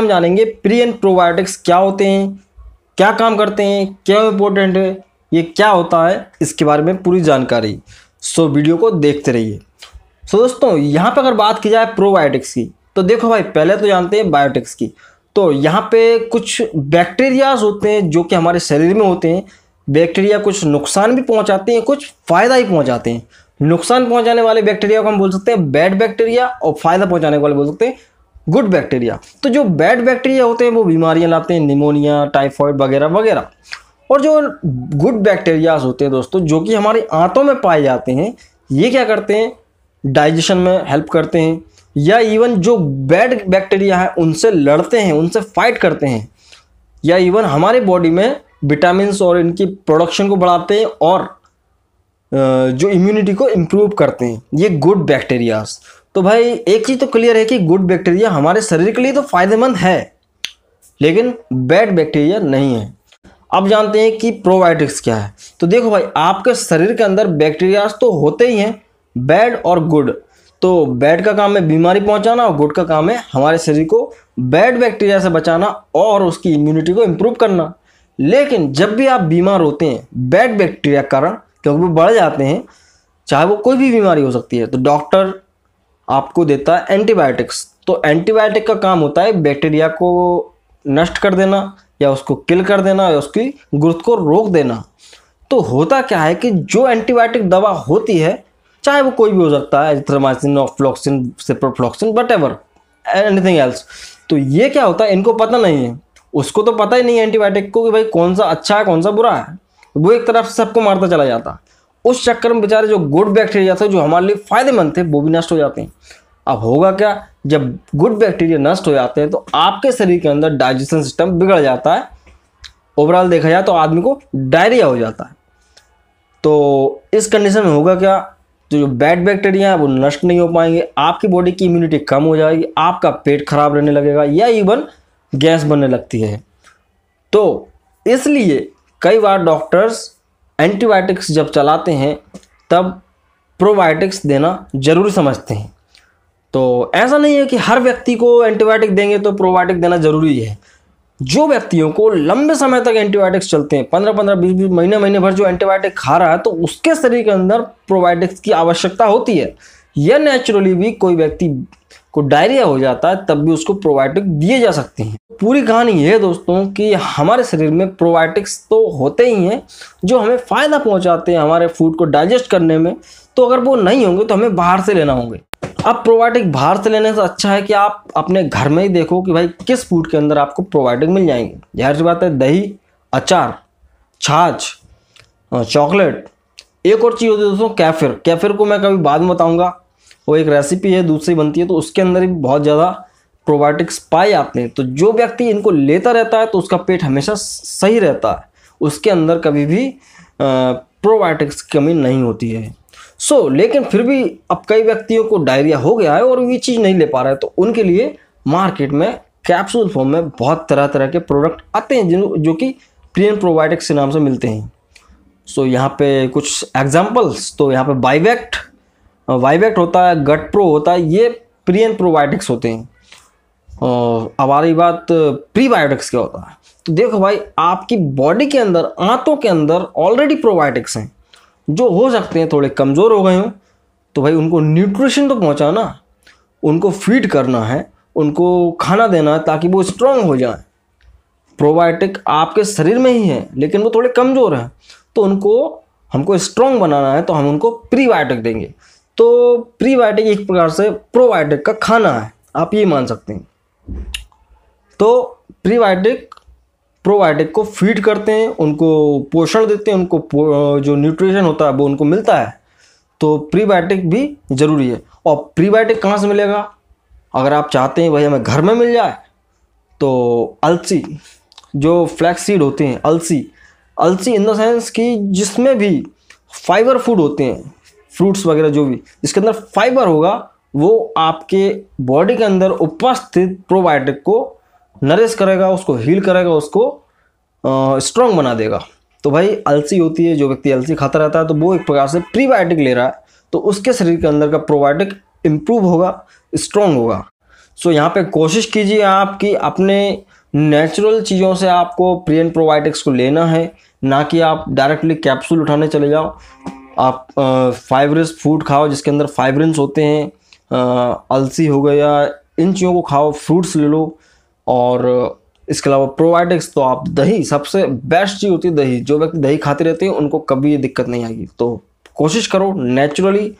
हम जानेंगे pre and probiotics क्या होते हैं क्या काम करते हैं क्या इम्पोर्टेंट है ये क्या होता है इसके बारे में पूरी जानकारी सो वीडियो को देखते रहिए सो दोस्तों यहाँ पर अगर बात की जाए प्रोबायोटिक्स की तो देखो भाई पहले तो जानते हैं बायोटिक्स की तो यहाँ पे कुछ बैक्टीरियाज होते हैं जो कि हमारे शरीर में होते हैं बैक्टीरिया कुछ नुकसान भी पहुँचाते हैं कुछ फ़ायदा ही पहुँचाते हैं नुकसान पहुंचाने वाले बैक्टीरिया को हम बोल सकते हैं बैड बैक्टीरिया और फायदा पहुंचाने वाले बोल सकते हैं गुड बैक्टीरिया तो जो बैड बैक्टीरिया होते हैं वो बीमारियाँ लाते हैं निमोनिया टाइफॉइड वगैरह वगैरह और जो गुड बैक्टीरियाज होते हैं दोस्तों जो कि हमारे आंतों में पाए जाते हैं ये क्या करते हैं डाइजेशन में हेल्प करते हैं या इवन जो बैड बैक्टीरिया है उनसे लड़ते हैं उनसे फाइट करते हैं या इवन हमारे बॉडी में विटामिन और इनकी प्रोडक्शन को बढ़ाते हैं और जो इम्यूनिटी को इम्प्रूव करते हैं ये गुड बैक्टीरियाज तो भाई एक चीज़ तो क्लियर है कि गुड बैक्टीरिया हमारे शरीर के लिए तो फायदेमंद है लेकिन बैड बैक्टीरिया नहीं है अब जानते हैं कि प्रोबायोटिक्स क्या है तो देखो भाई आपके शरीर के अंदर बैक्टीरियाज तो होते ही हैं बैड और गुड तो बैड का काम है बीमारी पहुंचाना और गुड का काम है हमारे शरीर को बैड बैक्टीरिया से बचाना और उसकी इम्यूनिटी को इम्प्रूव करना लेकिन जब भी आप बीमार होते हैं बैड बैक्टीरिया कारण क्योंकि वो बढ़ जाते हैं चाहे वो कोई भी बीमारी हो सकती है तो डॉक्टर आपको देता है एंटीबायोटिक्स तो एंटीबायोटिक का काम होता है बैक्टीरिया को नष्ट कर देना या उसको किल कर देना या उसकी ग्रोथ को रोक देना तो होता क्या है कि जो एंटीबायोटिक दवा होती है चाहे वो कोई भी हो सकता है azithromycin ofloxacin ciprofloxacin but ever anything else तो ये क्या होता है इनको पता नहीं है उसको तो पता ही नहीं है एंटीबायोटिक को कि भाई कौन सा अच्छा है कौन सा बुरा है वो एक तरफ से सबको मारता चला जाता उस चक्कर में बेचारे जो गुड बैक्टीरिया थे जो हमारे लिए फायदेमंद थे वो भी नष्ट हो जाते हैं अब होगा क्या जब गुड बैक्टीरिया नष्ट हो जाते हैं तो आपके शरीर के अंदर डाइजेशन सिस्टम बिगड़ जाता है ओवरऑल देखा जाए तो आदमी को डायरिया हो जाता है तो इस कंडीशन में होगा क्या तो जो बैड बैक्टीरिया है वो नष्ट नहीं हो पाएंगे आपकी बॉडी की इम्यूनिटी कम हो जाएगी आपका पेट खराब रहने लगेगा या इवन गैस बनने लगती है तो इसलिए कई बार डॉक्टर्स एंटीबायोटिक्स जब चलाते हैं तब प्रोबायोटिक्स देना ज़रूरी समझते हैं तो ऐसा नहीं है कि हर व्यक्ति को एंटीबायोटिक देंगे तो प्रोबायोटिक देना ज़रूरी है जो व्यक्तियों को लंबे समय तक एंटीबायोटिक्स चलते हैं पंद्रह पंद्रह बीस बीस महीने महीने भर जो एंटीबायोटिक खा रहा है तो उसके शरीर के अंदर प्रोबायोटिक्स की आवश्यकता होती है यह नेचुरली भी कोई व्यक्ति को डायरिया हो जाता है तब भी उसको प्रोबायोटिक दिए जा सकते हैं पूरी कहानी ये है दोस्तों कि हमारे शरीर में प्रोबायोटिक्स तो होते ही हैं जो हमें फ़ायदा पहुंचाते हैं हमारे फूड को डाइजेस्ट करने में तो अगर वो नहीं होंगे तो हमें बाहर से लेना होंगे अब प्रोबायोटिक बाहर से लेने से अच्छा है कि आप अपने घर में ही देखो कि भाई किस फूड के अंदर आपको प्रोबायोटिक मिल जाएंगे जहर सी बात है दही अचार छाछ चॉकलेट एक और चीज़ होती है दोस्तों कैफिर कैफिर को मैं कभी बाद में बताऊंगा वो एक रेसिपी है दूसरी बनती है तो उसके अंदर भी बहुत ज़्यादा प्रोबायोटिक्स पाए जाते हैं तो जो व्यक्ति इनको लेता रहता है तो उसका पेट हमेशा सही रहता है उसके अंदर कभी भी प्रोबायोटिक्स की कमी नहीं होती है सो so, लेकिन फिर भी अब कई व्यक्तियों को डायरिया हो गया है और ये चीज़ नहीं ले पा रहा है तो उनके लिए मार्केट में कैप्सूल फॉर्म में बहुत तरह तरह के प्रोडक्ट आते हैं जिन जो कि प्रियन प्रोबायोटिक्स के नाम से मिलते हैं सो so, यहाँ पे कुछ एग्जाम्पल्स तो यहाँ पे बाईवैक्ट वाइवेक्ट होता है गट प्रो होता है ये प्रियन प्रोबायोटिक्स होते हैं और हमारी बात प्रीबायोटिक्स क्या होता है तो देखो भाई आपकी बॉडी के अंदर आंतों के अंदर ऑलरेडी प्रोबायोटिक्स हैं जो हो सकते हैं थोड़े कमज़ोर हो गए हों तो भाई उनको न्यूट्रिशन तो पहुंचाना उनको फीड करना है उनको खाना देना है ताकि वो स्ट्रांग हो जाए प्रोबायोटिक आपके शरीर में ही है लेकिन वो थोड़े कमज़ोर हैं तो उनको हमको स्ट्रांग बनाना है तो हम उनको प्रीबायोटिक देंगे तो प्रीबायोटिक एक प्रकार से प्रोबायोटिक का खाना है आप ये मान सकते हैं तो प्रीबायोटिक प्रोबायोटिक को फीड करते हैं उनको पोषण देते हैं उनको जो न्यूट्रिशन होता है वो उनको मिलता है तो प्रीबायोटिक भी ज़रूरी है और प्रीबायोटिक कहाँ से मिलेगा अगर आप चाहते हैं भाई हमें घर में मिल जाए तो अलसी जो फ्लैक्स सीड होते हैं अलसी अलसी इन द सेंस कि जिसमें भी फाइबर फूड होते हैं फ्रूट्स वगैरह जो भी इसके अंदर फाइबर होगा वो आपके बॉडी के अंदर उपस्थित प्रोबायोटिक को नरेश करेगा उसको हील करेगा उसको स्ट्रांग बना देगा तो भाई अलसी होती है जो व्यक्ति अलसी खाता रहता है तो वो एक प्रकार से प्रीबायोटिक ले रहा है तो उसके शरीर के अंदर का प्रोबायोटिक इम्प्रूव होगा स्ट्रांग होगा सो यहाँ पे कोशिश कीजिए आप कि अपने नेचुरल चीज़ों से आपको प्रियन प्रोबायोटिक्स को लेना है ना कि आप डायरेक्टली कैप्सूल उठाने चले जाओ आप फाइबरस फूड खाओ जिसके अंदर फाइब्रेंस होते हैं अलसी हो गया इन चीज़ों को खाओ फ्रूट्स ले लो और इसके अलावा प्रोबायोटिक्स तो आप दही सबसे बेस्ट चीज़ होती है दही जो व्यक्ति दही खाते रहते हैं उनको कभी ये दिक्कत नहीं आएगी तो कोशिश करो नेचुरली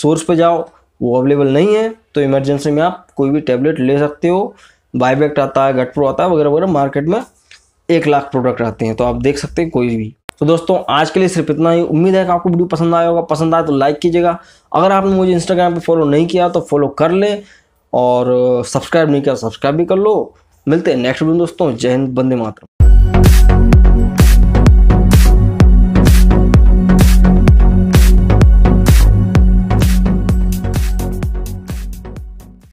सोर्स पे जाओ वो अवेलेबल नहीं है तो इमरजेंसी में आप कोई भी टैबलेट ले सकते हो बायबैक्ट आता है गटप्रो आता है वगैरह वगैरह मार्केट में एक लाख प्रोडक्ट आते हैं तो आप देख सकते हैं कोई भी तो दोस्तों आज के लिए सिर्फ इतना ही उम्मीद है कि आपको वीडियो पसंद आया होगा पसंद आया तो लाइक कीजिएगा अगर आपने मुझे इंस्टाग्राम पे फॉलो नहीं किया तो फॉलो कर ले और सब्सक्राइब uh, नहीं किया सब्सक्राइब तो भी कर लो मिलते हैं नेक्स्ट वीडियो दोस्तों जय हिंद बंदे मातरम